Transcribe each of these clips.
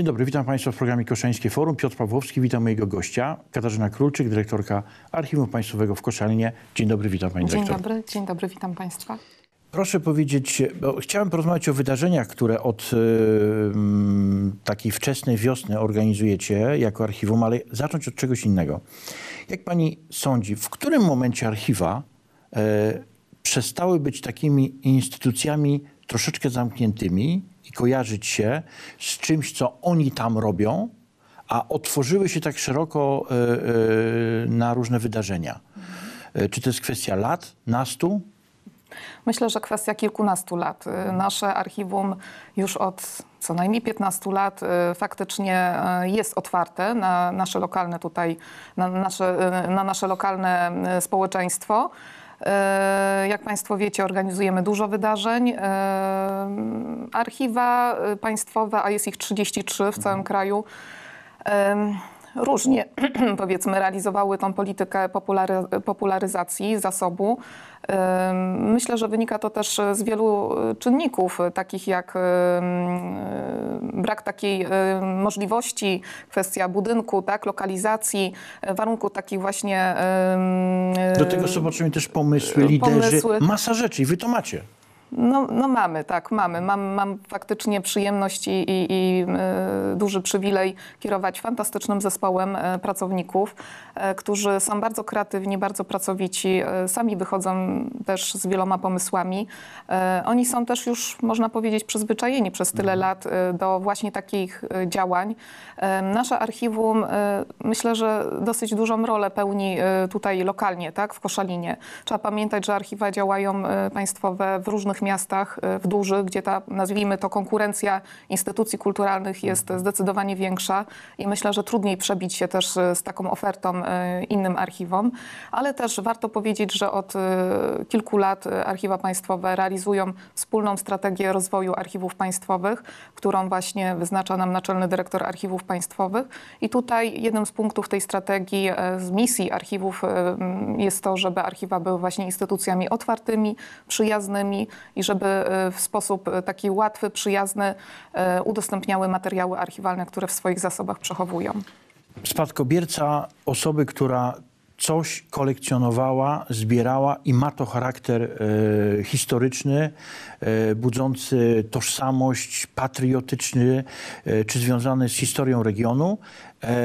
Dzień dobry, witam Państwa w programie Koszańskie Forum. Piotr Pawłowski, witam mojego gościa, Katarzyna Królczyk, dyrektorka Archiwum Państwowego w Koszalinie. Dzień dobry, witam Pani dyrektor. Dzień dobry, dzień dobry, witam Państwa. Proszę powiedzieć, chciałem porozmawiać o wydarzeniach, które od y, takiej wczesnej wiosny organizujecie jako archiwum, ale zacząć od czegoś innego. Jak Pani sądzi, w którym momencie archiwa y, przestały być takimi instytucjami troszeczkę zamkniętymi, i kojarzyć się z czymś, co oni tam robią, a otworzyły się tak szeroko e, e, na różne wydarzenia. E, czy to jest kwestia lat, nastu? Myślę, że kwestia kilkunastu lat. Nasze archiwum już od co najmniej 15 lat faktycznie jest otwarte na nasze lokalne tutaj, na nasze, na nasze lokalne społeczeństwo. E, jak Państwo wiecie, organizujemy dużo wydarzeń. E, archiwa e, państwowe, a jest ich 33 w całym mhm. kraju, różnie powiedzmy realizowały tą politykę populary, popularyzacji zasobu. Myślę, że wynika to też z wielu y, czynników, y, takich jak y, brak takiej możliwości, kwestia budynku, tak, lokalizacji, warunku takich właśnie. Do tego są potrzebne też pomysły, liderzy, pomysły. masa rzeczy i wy to macie. No, no mamy, tak, mamy. Mam, mam faktycznie przyjemność i, i, i y, duży przywilej kierować fantastycznym zespołem e, pracowników, e, którzy są bardzo kreatywni, bardzo pracowici, e, sami wychodzą też z wieloma pomysłami. Oni są też już, można powiedzieć, przyzwyczajeni przez tyle mhm. lat do właśnie takich działań. Nasze archiwum myślę, że dosyć dużą rolę pełni tutaj lokalnie, tak, w Koszalinie. Trzeba pamiętać, że archiwa działają państwowe w różnych dużych miastach, e, w dużych, gdzie ta, nazwijmy to, konkurencja instytucji kulturalnych jest mhm. zdecydowanie większa i myślę, że trudniej przebić się też e, z taką ofertą e, innym archiwom, ale też warto powiedzieć, że od kilku lat archiwa państwowe realizują wspólną strategię rozwoju archiwów państwowych, którą właśnie wyznacza nam Naczelny Dyrektor Archiwów Państwowych i tutaj jednym z punktów tej strategii z misji archiwów jest to, żeby archiwa były właśnie instytucjami otwartymi, przyjaznymi i żeby e, w sposób e, taki łatwy, przyjazny e, udostępniały materiały archiwalne, które w swoich zasobach przechowują. Spadkobierca osoby, która coś kolekcjonowała, zbierała i ma to charakter e, historyczny, e, budzący tożsamość, patriotyczny, e, czy związany z historią regionu, E,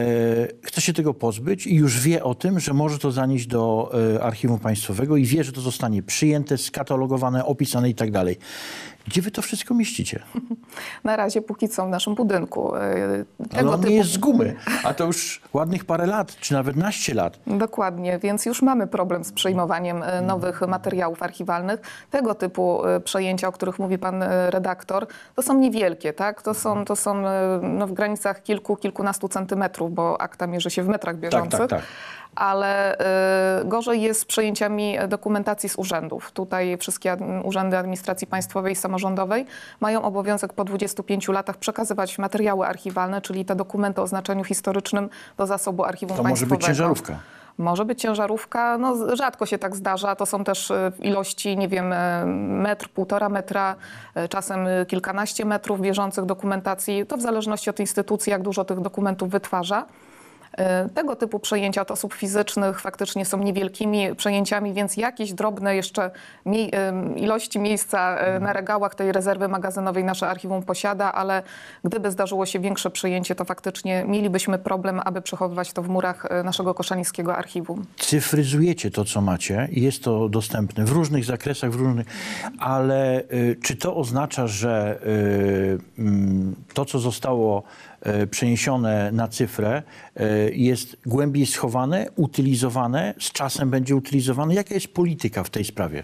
chce się tego pozbyć i już wie o tym, że może to zanieść do e, Archiwum Państwowego i wie, że to zostanie przyjęte, skatalogowane, opisane i tak dalej. Gdzie wy to wszystko mieścicie? Na razie póki co w naszym budynku. E, tego Ale on typu... nie jest z gumy, a to już ładnych parę lat, czy nawet naście lat. Dokładnie, więc już mamy problem z przyjmowaniem nowych materiałów archiwalnych. Tego typu przejęcia, o których mówi pan redaktor, to są niewielkie, tak? To są, to są no, w granicach kilku, kilkunastu centymetrów metrów, bo akta mierzy się w metrach tak, tak, bieżących. Tak, tak, tak. Ale y, gorzej jest z przejęciami dokumentacji z urzędów. Tutaj wszystkie urzędy administracji państwowej i samorządowej mają obowiązek po 25 latach przekazywać materiały archiwalne, czyli te dokumenty o znaczeniu historycznym do zasobu archiwum to państwowego. To może być ciężarówka. Może być ciężarówka, no rzadko się tak zdarza, to są też y, ilości, nie wiem, y, metr, półtora metra, y, czasem kilkanaście metrów bieżących dokumentacji, to w zależności od instytucji, jak dużo tych dokumentów wytwarza. E, tego typu przejęcia od osób fizycznych faktycznie są niewielkimi przejęciami, więc jakieś drobne jeszcze ilości miejsca e, mhm. na regałach tej rezerwy magazynowej nasze archiwum posiada, ale gdyby zdarzyło się większe przejęcie, to faktycznie mielibyśmy problem, aby przechowywać to w murach e, naszego koszalińskiego archiwum. Cyfryzujecie to, co macie. Jest to dostępne w różnych zakresach, w różnych, ale y, czy to oznacza, że y, mm, to, co zostało E, przeniesione na cyfrę e, jest głębiej schowane, utylizowane, z czasem będzie utylizowane? Jaka jest polityka w tej sprawie?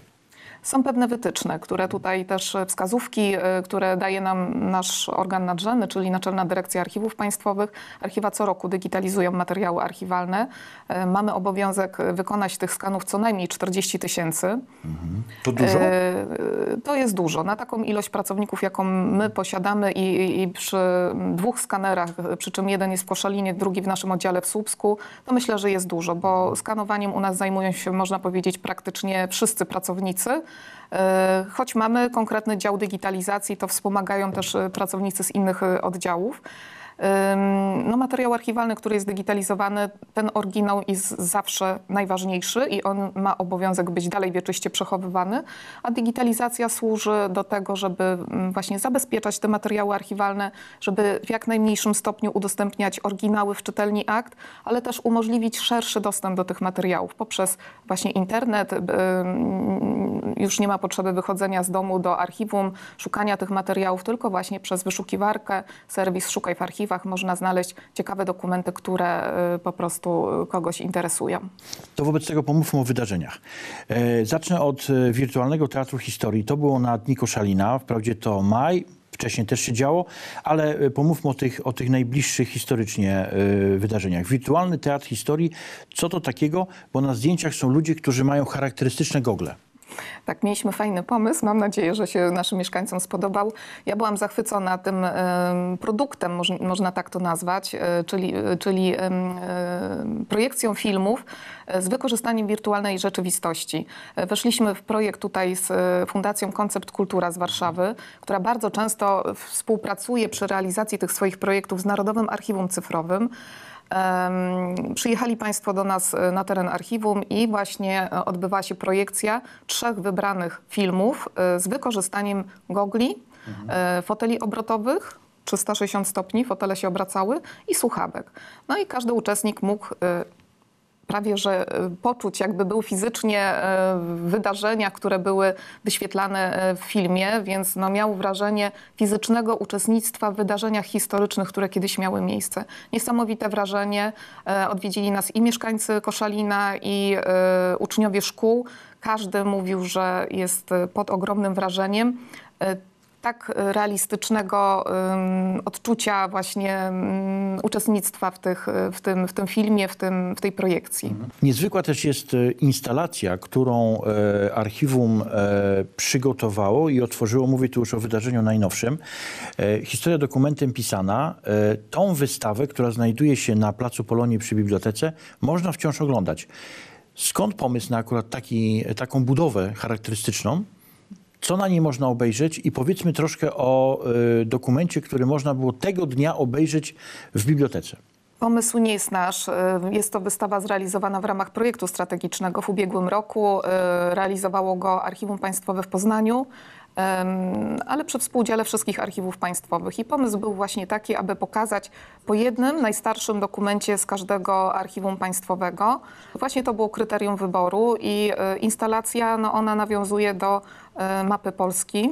Są pewne wytyczne, które tutaj też e, wskazówki, e, które daje nam nasz organ nadrzędny, czyli Naczelna Dyrekcja Archiwów Państwowych. Archiwa co roku digitalizują materiały archiwalne. E, mamy obowiązek wykonać tych skanów co najmniej 40 tysięcy. To dużo? To jest dużo. Na taką ilość pracowników, jaką my posiadamy i, i przy dwóch skanerach, przy czym jeden jest w Koszalinie, drugi w naszym oddziale w Słupsku, to myślę, że jest dużo, bo skanowaniem u nas zajmują się, można powiedzieć, praktycznie wszyscy pracownicy E, choć mamy konkretny dział digitalizacji, to wspomagają też e, pracownicy z innych e, oddziałów. No, materiał archiwalny, który jest digitalizowany, ten oryginał jest zawsze najważniejszy i on ma obowiązek być dalej wieczyście przechowywany, a digitalizacja służy do tego, żeby mm, właśnie zabezpieczać te materiały archiwalne, żeby w jak najmniejszym stopniu udostępniać oryginały w czytelni akt, ale też umożliwić szerszy dostęp do tych materiałów poprzez właśnie internet. Mm, już nie ma potrzeby wychodzenia z domu do archiwum, szukania tych materiałów, tylko właśnie przez wyszukiwarkę, serwis Szukaj w archiwum archiwach można znaleźć ciekawe dokumenty, które y, po prostu y, kogoś interesują. To wobec tego pomówmy o wydarzeniach. E, zacznę od e, Wirtualnego Teatru Historii. To było na Dni Koszalina, wprawdzie to maj, wcześniej też się działo, ale e, pomówmy o tych, o tych najbliższych historycznie wydarzeniach. Wirtualny Teatr Historii, co to takiego? Bo na zdjęciach są ludzie, którzy mają charakterystyczne gogle. Tak, mieliśmy fajny pomysł. Mam nadzieję, że się naszym mieszkańcom spodobał. Ja byłam zachwycona tym produktem, można tak to nazwać, e, czyli, e, czyli e, projekcją filmów z wykorzystaniem wirtualnej rzeczywistości. Weszliśmy w projekt tutaj z Fundacją Koncept Kultura z Warszawy, która bardzo często współpracuje przy realizacji tych swoich projektów z Narodowym Archiwum Cyfrowym. Przyjechali Państwo do nas e, na teren archiwum i właśnie e, odbywała się projekcja trzech wybranych filmów e, z wykorzystaniem gogli, mhm. foteli obrotowych, 360 stopni, fotele się obracały i słuchawek. No i każdy uczestnik mógł prawie że e, poczuć, jakby był fizycznie w e, wydarzeniach, które były wyświetlane e, w filmie, więc no miał wrażenie fizycznego uczestnictwa w wydarzeniach historycznych, które kiedyś miały miejsce. Niesamowite wrażenie. Odwiedzili nas i mieszkańcy Koszalina, i uczniowie szkół. Każdy mówił, że jest pod ogromnym wrażeniem tak y, realistycznego odczucia właśnie uczestnictwa w, tych, w, tym, w tym filmie, w, tym, w tej projekcji. Mhm. Niezwykła też jest y, instalacja, którą e, archiwum e, przygotowało i otworzyło, mówię tu już o wydarzeniu najnowszym, e, historia dokumentem pisana. Tą wystawę, która znajduje się na Placu Polonii przy bibliotece, można wciąż oglądać. Skąd pomysł na akurat taki, taką budowę charakterystyczną? co na niej można obejrzeć i powiedzmy troszkę o y, dokumencie, który można było tego dnia obejrzeć w bibliotece. Pomysł nie jest nasz. Y, jest to wystawa zrealizowana w ramach projektu strategicznego w ubiegłym roku. Y, realizowało go Archiwum Państwowe w Poznaniu, ale przy współudziale wszystkich archiwów państwowych. I pomysł był właśnie taki, aby pokazać po jednym najstarszym dokumencie z każdego archiwum państwowego. Właśnie to było kryterium wyboru i instalacja, no ona nawiązuje do E, mapy Polski.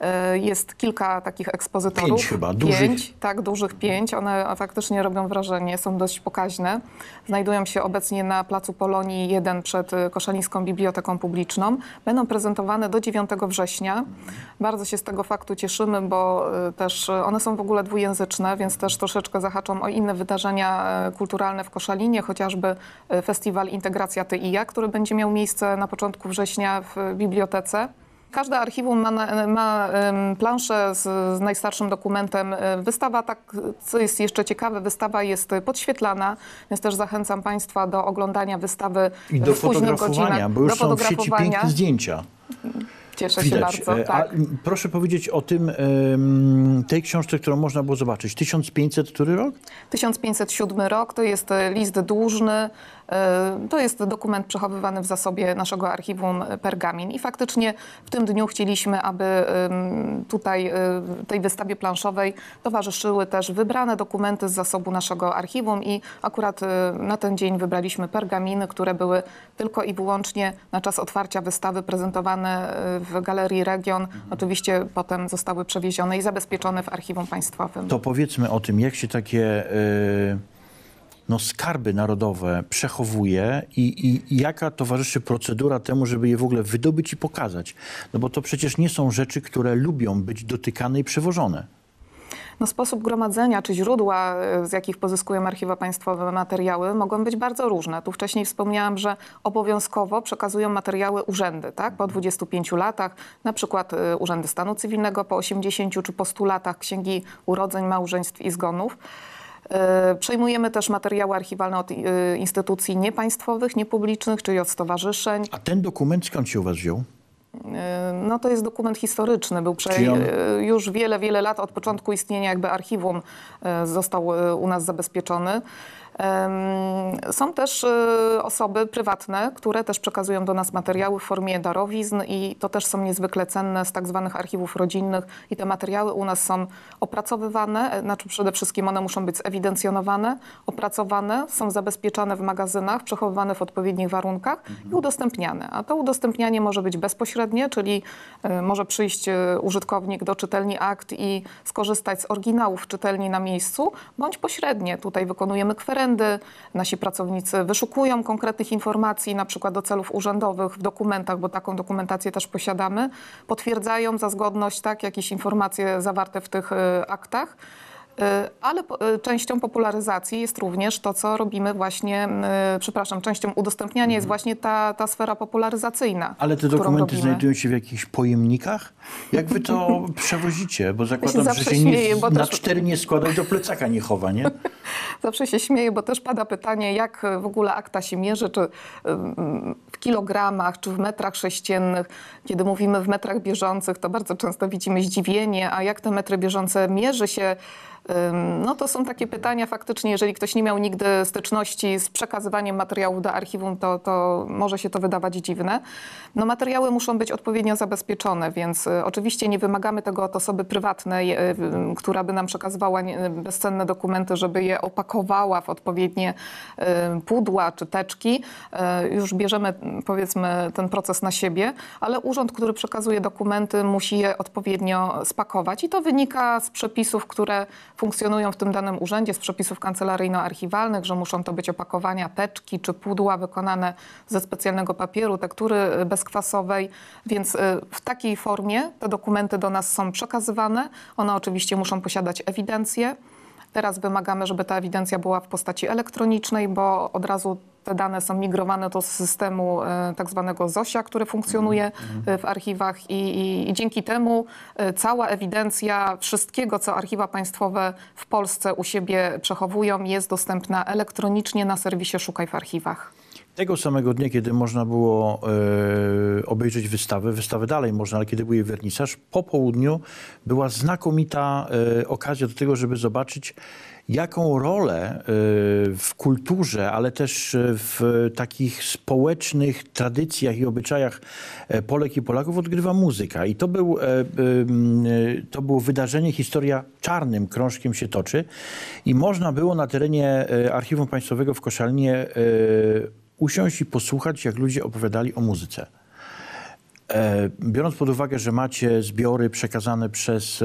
E, jest kilka takich ekspozytorów. Pięć chyba, dużych. Pięć, tak, dużych pięć. One faktycznie robią wrażenie, są dość pokaźne. Znajdują się obecnie na Placu Polonii 1 przed e, Koszalińską Biblioteką Publiczną. Będą prezentowane do 9 września. Bardzo się z tego faktu cieszymy, bo też one są w ogóle dwujęzyczne, więc też troszeczkę zahaczą o inne wydarzenia kulturalne w Koszalinie, chociażby festiwal Integracja Ty i Ja, który będzie miał miejsce na początku września w bibliotece. Każde archiwum ma, ma planszę z, z, najstarszym dokumentem. E, wystawa, tak, co jest jeszcze ciekawe, wystawa jest podświetlana, więc też zachęcam Państwa do oglądania wystawy I do w późnych godzinach. Bo już do fotografowania. są w sieci piękne zdjęcia. Cieszę Widać. się bardzo. E, tak. A proszę powiedzieć o tym, tej książce, którą można było zobaczyć. 1500 który rok? 1507 rok to jest e, list dłużny. E, to jest dokument przechowywany w zasobie naszego archiwum Pergamin. I faktycznie w tym dniu chcieliśmy, aby tutaj tej wystawie planszowej towarzyszyły też wybrane dokumenty z zasobu naszego archiwum. I akurat na ten dzień wybraliśmy pergaminy, które były tylko i wyłącznie na czas otwarcia wystawy prezentowane w w Galerii Region. Oczywiście potem zostały przewiezione i zabezpieczone w Archiwum Państwowym. To powiedzmy o tym, jak się takie e, no, skarby narodowe przechowuje i, i, jaka towarzyszy procedura temu, żeby je w ogóle wydobyć i pokazać. No bo to przecież nie są rzeczy, które lubią być dotykane i przewożone. No, sposób gromadzenia czy źródła, e, z jakich pozyskujemy archiwa państwowe materiały, mogą być bardzo różne. Tu wcześniej wspomniałam, że obowiązkowo przekazują materiały urzędy, tak? Po 25 latach, na przykład e, Urzędy Stanu Cywilnego, po 80 czy po 100 latach Księgi Urodzeń, Małżeństw i Zgonów. E, przejmujemy też materiały archiwalne od instytucji niepaństwowych, niepublicznych, czyli od stowarzyszeń. A ten dokument skąd się u Was wziął? E, no to jest dokument historyczny, był prze... E, już wiele, wiele lat od początku istnienia jakby archiwum e, został u nas zabezpieczony. Są też y, osoby prywatne, które też przekazują do nas materiały w formie darowizn i to też są niezwykle cenne z tak zwanych archiwów rodzinnych i te materiały u nas są opracowywane, e, znaczy przede wszystkim one muszą być zewidencjonowane, opracowane, są zabezpieczane w magazynach, przechowywane w odpowiednich warunkach i mhm. udostępniane. A to udostępnianie może być bezpośrednie, czyli e, może przyjść e, użytkownik do czytelni akt i skorzystać z oryginałów czytelni na miejscu, bądź pośrednie. Tutaj wykonujemy kwerendę, urzędy, nasi pracownicy wyszukują konkretnych informacji, na przykład do celów urzędowych w dokumentach, bo taką dokumentację też posiadamy, potwierdzają za zgodność tak, jakieś informacje zawarte w tych y, aktach. E, ale e, częścią popularyzacji jest również to, co robimy właśnie, e, przepraszam, częścią udostępniania mhm. jest właśnie ta, ta sfera popularyzacyjna. Ale te dokumenty robimy. znajdują się w jakichś pojemnikach? Jak wy to przewozicie? Bo zakładam, ja się że się śmieję, nie, na też... cztery nie składa i do plecaka nie chowa, nie? Zawsze się śmieję, bo też pada pytanie, jak w ogóle akta się mierzy, czy w kilogramach, czy w metrach sześciennych. Kiedy mówimy w metrach bieżących, to bardzo często widzimy zdziwienie, a jak te metry bieżące mierzy się no to są takie pytania faktycznie, jeżeli ktoś nie miał nigdy styczności z przekazywaniem materiału do archiwum, to, to może się to wydawać dziwne. No materiały muszą być odpowiednio zabezpieczone, więc y, oczywiście nie wymagamy tego od osoby prywatnej, y, która by nam przekazywała bezcenne dokumenty, żeby je opakowała w odpowiednie y, pudła czy teczki. Już bierzemy powiedzmy ten proces na siebie, ale urząd, który przekazuje dokumenty musi je odpowiednio spakować i to wynika z przepisów, które funkcjonują w tym danym urzędzie z przepisów kancelaryjno-archiwalnych, że muszą to być opakowania, teczki czy pudła wykonane ze specjalnego papieru, tektury y, bezkwasowej, więc y, w takiej formie te dokumenty do nas są przekazywane. One oczywiście muszą posiadać ewidencję. Teraz wymagamy, żeby ta ewidencja była w postaci elektronicznej, bo od razu te dane są migrowane do systemu e, tak zwanego ZOSIA, który funkcjonuje mhm, e, mhm. w archiwach i, i, i dzięki temu e, cała ewidencja wszystkiego, co archiwa państwowe w Polsce u siebie przechowują, jest dostępna elektronicznie na serwisie Szukaj w archiwach. Tego samego dnia, kiedy można było e, obejrzeć wystawę, wystawę dalej można, ale kiedy był jej wernisaż, po południu była znakomita e, okazja do tego, żeby zobaczyć jaką rolę y, w kulturze, ale też y, w takich społecznych tradycjach i obyczajach e, Polek i Polaków odgrywa muzyka. I to, był, e, y, to było wydarzenie, historia czarnym krążkiem się toczy. I można było na terenie e, Archiwum Państwowego w Koszalnie usiąść i posłuchać, jak ludzie opowiadali o muzyce. E, biorąc pod uwagę, że macie zbiory przekazane przez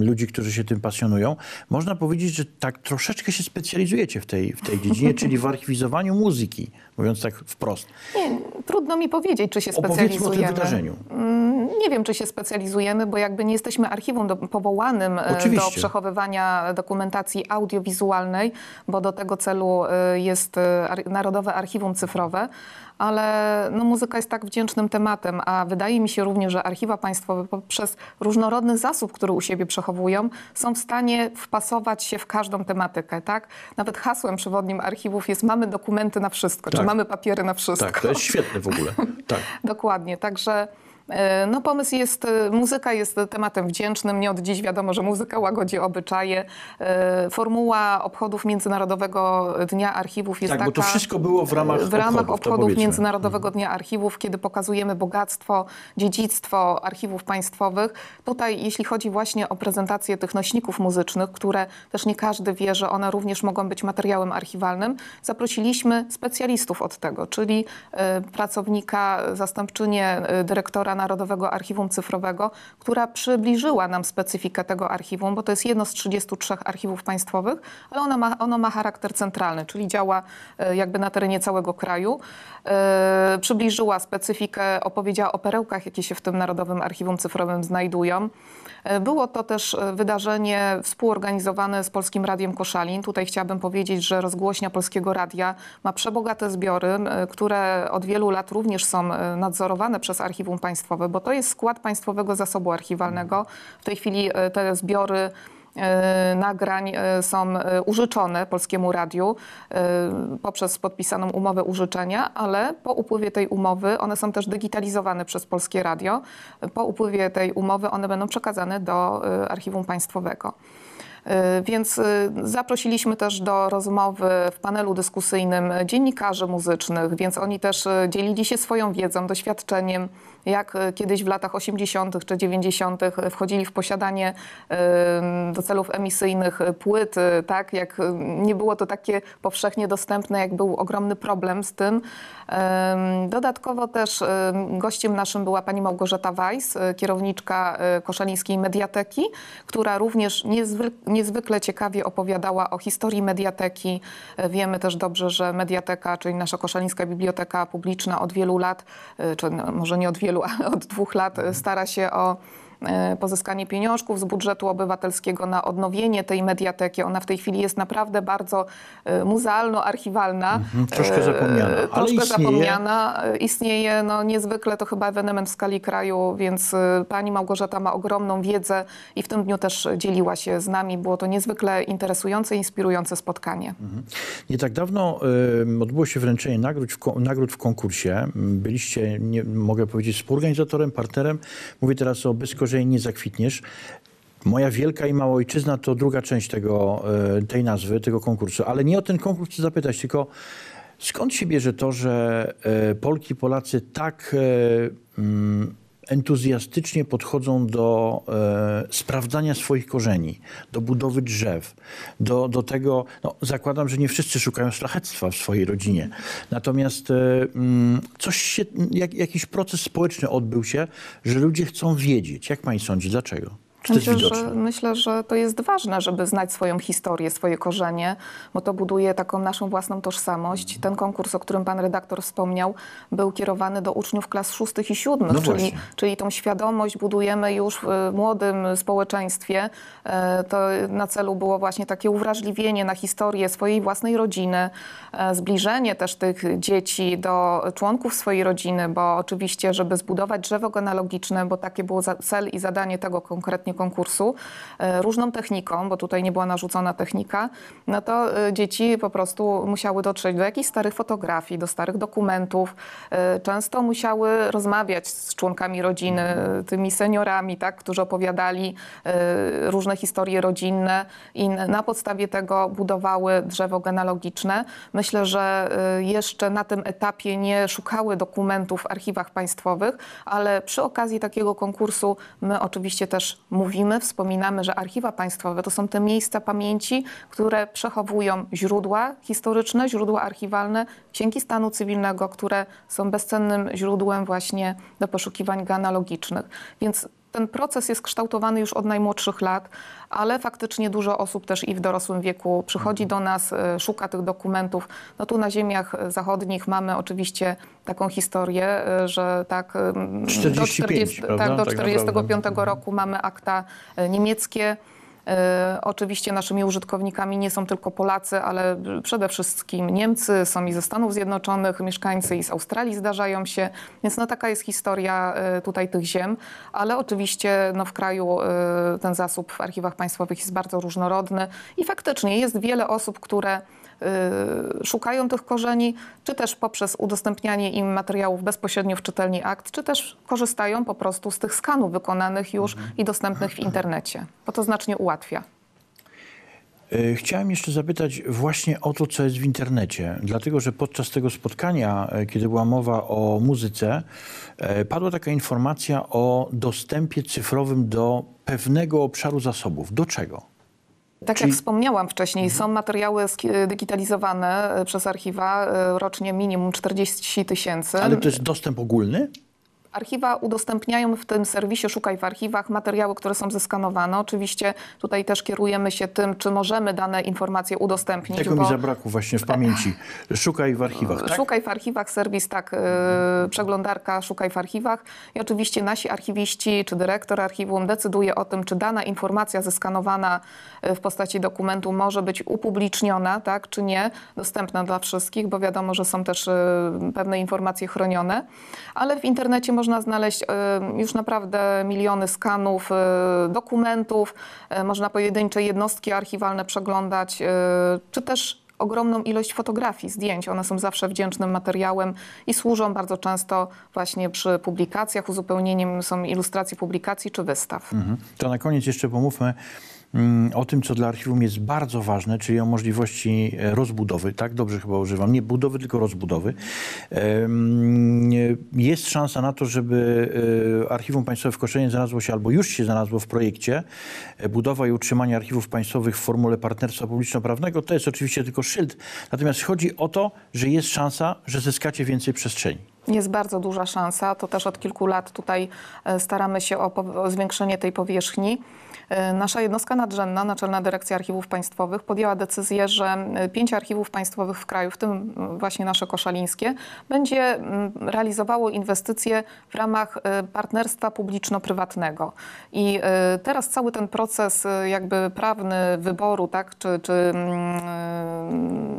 ludzi, którzy się tym pasjonują, można powiedzieć, że tak troszeczkę się specjalizujecie w tej, w tej dziedzinie, czyli w archiwizowaniu muzyki mówiąc tak wprost. Nie, trudno mi powiedzieć, czy się specjalizujemy. Opowiedzmy o tym wydarzeniu. Mm, nie wiem, czy się specjalizujemy, bo jakby nie jesteśmy archiwum do, powołanym e, Oczywiście. do przechowywania dokumentacji audiowizualnej, bo do tego celu e, jest e, Narodowe Archiwum Cyfrowe ale no, muzyka jest tak wdzięcznym tematem, a wydaje mi się również, że archiwa państwowe poprzez różnorodny zasób, który u siebie przechowują, są w stanie wpasować się w każdą tematykę. Tak? Nawet hasłem przewodnim archiwów jest mamy dokumenty na wszystko, tak. Tak. mamy papiery na wszystko. Tak, to jest świetne w ogóle. Tak. Dokładnie, także... E, no pomysł jest, e, muzyka jest tematem wdzięcznym, nie od dziś wiadomo, że muzyka łagodzi obyczaje. E, formuła obchodów Międzynarodowego Dnia Archiwów jest tak, taka... bo to wszystko było w ramach W ramach obchodów, obchodów Międzynarodowego mhm. Dnia Archiwów, kiedy pokazujemy bogactwo, dziedzictwo archiwów państwowych. Tutaj jeśli chodzi właśnie o prezentację tych nośników muzycznych, które też nie każdy wie, że one również mogą być materiałem archiwalnym, zaprosiliśmy specjalistów od tego, czyli pracownika, zastępczynię dyrektora Narodowego Archiwum Cyfrowego, która przybliżyła nam specyfikę tego archiwum, bo to jest jedno z 33 archiwów państwowych, ale ono ma, ono ma charakter centralny, czyli działa e, jakby na terenie całego kraju. E, przybliżyła specyfikę, opowiedziała o perełkach, jakie się w tym Narodowym Archiwum Cyfrowym znajdują. E, było to też wydarzenie współorganizowane z Polskim Radiem Koszalin. Tutaj chciałabym powiedzieć, że rozgłośnia Polskiego Radia ma przebogate zbiory, które od wielu lat również są nadzorowane przez Archiwum Państwowe państwowe, bo to jest skład Państwowego Zasobu Archiwalnego. W tej chwili e, te zbiory e, nagrań e, są użyczone Polskiemu Radiu poprzez podpisaną umowę użyczenia, ale po upływie tej umowy one są też digitalizowane przez Polskie Radio. Po upływie tej umowy one będą przekazane do Archiwum Państwowego. E, więc e, zaprosiliśmy też do rozmowy w panelu dyskusyjnym dziennikarzy muzycznych, więc oni też e, dzielili się swoją wiedzą, doświadczeniem, jak kiedyś w latach 80. czy 90. wchodzili w posiadanie do celów emisyjnych płyt, tak? Jak nie było to takie powszechnie dostępne, jak był ogromny problem z tym. Dodatkowo też gościem naszym była pani Małgorzata Weiss, kierowniczka koszalińskiej mediateki, która również niezwykle niezwykle ciekawie opowiadała o historii mediateki. E, wiemy też dobrze, że mediateka, czyli nasza koszalińska biblioteka publiczna od wielu lat, e, czy no, może nie od wielu, ale od dwóch lat e, stara się o E, pozyskanie pieniążków z budżetu obywatelskiego na odnowienie tej mediateki. Ona w tej chwili jest naprawdę bardzo e, muzealno-archiwalna. Mhm, troszkę e, zapomniana. troszkę istnieje. zapomniana. Istnieje no, niezwykle to chyba ewenement w skali kraju, więc pani Małgorzata ma ogromną wiedzę i w tym dniu też dzieliła się z nami. Było to niezwykle interesujące, inspirujące spotkanie. Mhm. Nie tak dawno y, odbyło się wręczenie nagród w, nagród w konkursie. Byliście, nie, mogę powiedzieć, współorganizatorem, partnerem. Mówię teraz o bezkorzyści dłużej nie zakwitniesz. Moja wielka i mała ojczyzna to druga część tego, e, tej nazwy, tego konkursu. Ale nie o ten konkurs chcę zapytać, tylko skąd się bierze to, że e, Polki i Polacy tak e, mm, entuzjastycznie podchodzą do e, sprawdzania swoich korzeni, do budowy drzew, do, do tego, no, zakładam, że nie wszyscy szukają szlachectwa w swojej rodzinie. Natomiast e, mm, coś się, jak, jakiś proces społeczny odbył się, że ludzie chcą wiedzieć, jak pani sądzi, dlaczego? Czy myślę, że, myślę, że to jest ważne, żeby znać swoją historię, swoje korzenie, bo to buduje taką naszą własną tożsamość. Ten konkurs, o którym pan redaktor wspomniał, był kierowany do uczniów klas szóstych i siódmych, no czyli, czyli tą świadomość budujemy już w młodym społeczeństwie. E, to na celu było właśnie takie uwrażliwienie na historię swojej własnej rodziny, e, zbliżenie też tych dzieci do członków swojej rodziny, bo oczywiście, żeby zbudować drzewo genealogiczne, bo takie było cel i zadanie tego konkretnie konkursu, e, różną techniką, bo tutaj nie była narzucona technika, no to e, dzieci po prostu musiały dotrzeć do jakichś starych fotografii, do starych dokumentów. E, często musiały rozmawiać z członkami rodziny, tymi seniorami, tak, którzy opowiadali różne historie rodzinne i na podstawie tego budowały drzewo genealogiczne. Myślę, że jeszcze na tym etapie nie szukały dokumentów w archiwach państwowych, ale przy okazji takiego konkursu my oczywiście też mówimy, wspominamy, że archiwa państwowe to są te miejsca pamięci, które przechowują źródła historyczne, źródła archiwalne, księgi stanu cywilnego, które są bezcennym źródłem właśnie do poszukiwań genealogicznych. Więc ten proces jest kształtowany już od najmłodszych lat, ale faktycznie dużo osób też i w dorosłym wieku przychodzi do nas, y, szuka tych dokumentów. No tu na ziemiach y, zachodnich mamy oczywiście taką historię, y, że tak 45, do, 40, tak, 45 tak roku mamy akta niemieckie. E, oczywiście naszymi użytkownikami nie są tylko Polacy, ale przede wszystkim Niemcy, są i ze Stanów Zjednoczonych, mieszkańcy i z Australii zdarzają się, więc no taka jest historia e, tutaj tych ziem, ale oczywiście no, w kraju e, ten zasób w archiwach państwowych jest bardzo różnorodny i faktycznie jest wiele osób, które Y, szukają tych korzeni, czy też poprzez udostępnianie im materiałów bezpośrednio w czytelni akt, czy też korzystają po prostu z tych skanów wykonanych już mhm. i dostępnych w mhm. internecie, bo to znacznie ułatwia. Y, chciałem jeszcze zapytać właśnie o to, co jest w internecie, dlatego że podczas tego spotkania, y, kiedy była mowa o muzyce, padła taka informacja o dostępie cyfrowym do pewnego obszaru zasobów. Do czego? Tak Czyli... jak wspomniałam wcześniej, mhm. są materiały digitalizowane e, przez archiwa, e, rocznie minimum 40 tysięcy. Ale to jest dostęp ogólny? Archiwa udostępniają w tym serwisie Szukaj w archiwach materiały, które są zeskanowane. Oczywiście tutaj też kierujemy się tym, czy możemy dane informacje udostępnić. Tego bo... mi zabrakło właśnie w pamięci. Szukaj w archiwach. Tak? Szukaj w archiwach, serwis, tak, yy, przeglądarka Szukaj w archiwach. I oczywiście nasi archiwiści czy dyrektor archiwum decyduje o tym, czy dana informacja zeskanowana e, w postaci dokumentu może być upubliczniona, tak, czy nie, dostępna dla wszystkich, bo wiadomo, że są też e, pewne informacje chronione, ale w internecie można znaleźć e, już naprawdę miliony skanów e, dokumentów, e, można pojedyncze jednostki archiwalne przeglądać, czy też ogromną ilość fotografii, zdjęć. One są zawsze wdzięcznym materiałem i służą bardzo często właśnie przy publikacjach. Uzupełnieniem są ilustracje publikacji czy wystaw. Mhm. To na koniec jeszcze pomówmy Mm, o tym, co dla archiwum jest bardzo ważne, czyli o możliwości e, rozbudowy, tak dobrze chyba używam, nie budowy, tylko rozbudowy. E, jest szansa na to, żeby e, Archiwum Państwowe w Koszenie znalazło się albo już się znalazło w projekcie budowa i utrzymanie archiwów państwowych w formule partnerstwa publiczno-prawnego. To jest oczywiście tylko szyld, natomiast chodzi o to, że jest szansa, że zyskacie więcej przestrzeni. Jest bardzo duża szansa, to też od kilku lat tutaj staramy się o, o zwiększenie tej powierzchni. E, nasza jednostka nadrzędna, Naczelna Dyrekcja Archiwów Państwowych, podjęła decyzję, że e, pięć archiwów państwowych w kraju, w tym właśnie nasze koszalińskie, będzie realizowało inwestycje w ramach e, partnerstwa publiczno-prywatnego. I teraz cały ten proces jakby prawny wyboru, tak, czy, czy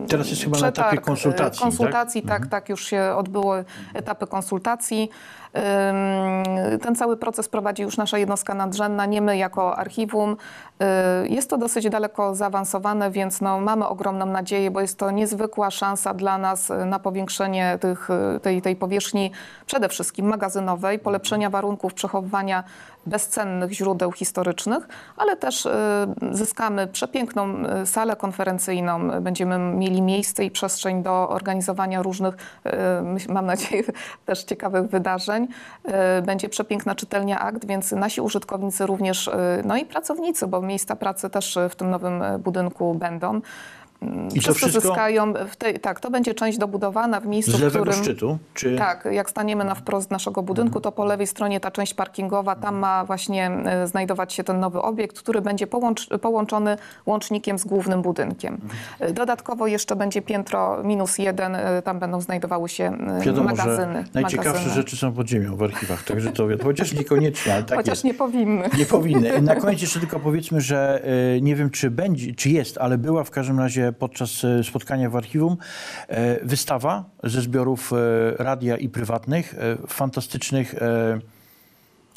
Teraz jest chyba na etapie konsultacji. Konsultacji, tak, tak, mhm. tak, już się odbyły etapy konsultacji. Ten cały proces prowadzi już nasza jednostka nadrzędna, nie my jako archiwum. Y, jest to dosyć daleko zaawansowane, więc no, mamy ogromną nadzieję, bo jest to niezwykła szansa dla nas y, na powiększenie tych, y, tej, tej powierzchni przede wszystkim magazynowej, polepszenia warunków przechowywania bezcennych źródeł historycznych, ale też zyskamy przepiękną salę konferencyjną. Będziemy mieli miejsce i przestrzeń do organizowania różnych, mam nadzieję, też ciekawych wydarzeń. Będzie przepiękna czytelnia akt, więc nasi użytkownicy również, no i pracownicy, bo miejsca pracy też w tym nowym e, budynku będą. I to wszystko zyskają. Tej, tak, to będzie część dobudowana w miejscu, z lewego którym, szczytu? Czy... Tak, jak staniemy na wprost naszego budynku, to po lewej stronie ta część parkingowa, tam ma właśnie e, znajdować się ten nowy obiekt, który będzie połącz, połączony łącznikiem z głównym budynkiem. E, dodatkowo jeszcze będzie piętro minus jeden, e, tam będą znajdowały się Wiadomo, magazyny. najciekawsze magazyny. rzeczy są pod ziemią w archiwach, także to chociaż niekoniecznie, ale tak Chociaż jest. nie powinny. Nie powinny. Na koniec jeszcze tylko powiedzmy, że nie wiem, czy będzie, czy jest, ale była w każdym razie podczas e, spotkania w archiwum. E, wystawa ze zbiorów e, radia i prywatnych, fantastycznych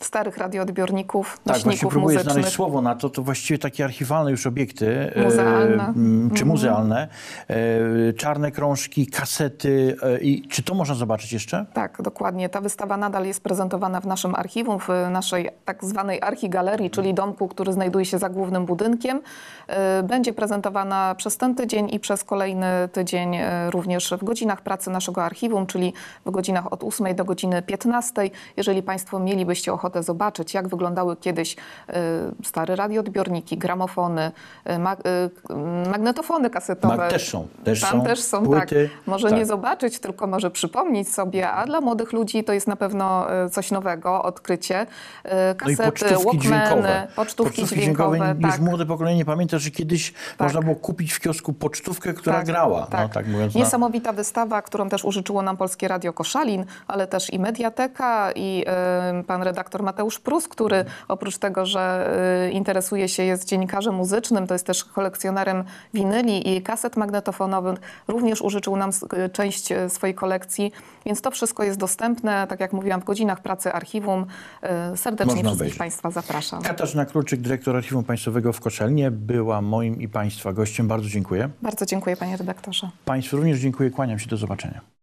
starych radioodbiorników, tak, nośników próbuję znaleźć słowo na to, to właściwie takie archiwalne już obiekty, e, muzealne. E, czy mhm. muzealne, e, czarne krążki, kasety. E, i, czy to można zobaczyć jeszcze? Tak, dokładnie. Ta wystawa nadal jest prezentowana w naszym archiwum, w naszej tak zwanej archigalerii, czyli domku, który znajduje się za głównym budynkiem. E, będzie prezentowana przez ten tydzień i przez kolejny tydzień e, również w godzinach pracy naszego archiwum, czyli w godzinach od 8 do godziny 15. Jeżeli Państwo mielibyście ochotę ochotę zobaczyć, jak wyglądały kiedyś y, stare radioodbiorniki, gramofony, y, mag y, magnetofony kasetowe. Mag też są. Też Tam są, też są, tak. płyty, tak. Może tak. nie zobaczyć, tylko może przypomnieć sobie, a dla młodych ludzi to jest na pewno coś nowego, odkrycie. Kasety, no i pocztówki walkmany, dźwiękowe. pocztówki, pocztówki dźwiękowe. dźwiękowe tak. Już młode pokolenie pamięta, że kiedyś tak. można było kupić w kiosku pocztówkę, która tak, grała. No, tak mówiąc Niesamowita na... wystawa, którą też użyczyło nam Polskie Radio Koszalin, ale też i Mediateka i y, pan redaktor redaktor Mateusz Prus, który oprócz tego, że y, interesuje się, jest dziennikarzem muzycznym, to jest też kolekcjonerem winyli i kaset magnetofonowych, również użyczył nam y, część y, swojej kolekcji, więc to wszystko jest dostępne, tak jak mówiłam, w godzinach pracy archiwum. Serdecznie Można wszystkich Państwa zapraszam. Katarzyna Kruczyk, dyrektor Archiwum Państwowego w Koczelnie, była moim i Państwa gościem. Bardzo dziękuję. Bardzo dziękuję, panie redaktorze. Państwu również dziękuję, kłaniam się, do zobaczenia.